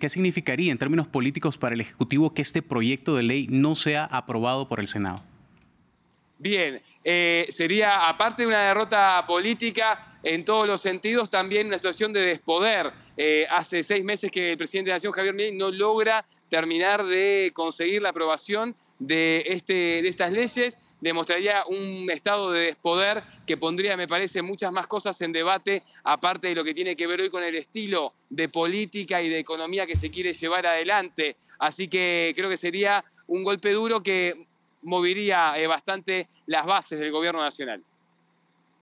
¿Qué significaría en términos políticos para el Ejecutivo que este proyecto de ley no sea aprobado por el Senado? Bien, eh, sería, aparte de una derrota política en todos los sentidos, también una situación de despoder. Eh, hace seis meses que el presidente de la Nación, Javier Milei, no logra terminar de conseguir la aprobación de, este, de estas leyes, demostraría un estado de despoder que pondría, me parece, muchas más cosas en debate, aparte de lo que tiene que ver hoy con el estilo de política y de economía que se quiere llevar adelante. Así que creo que sería un golpe duro que movería eh, bastante las bases del gobierno nacional.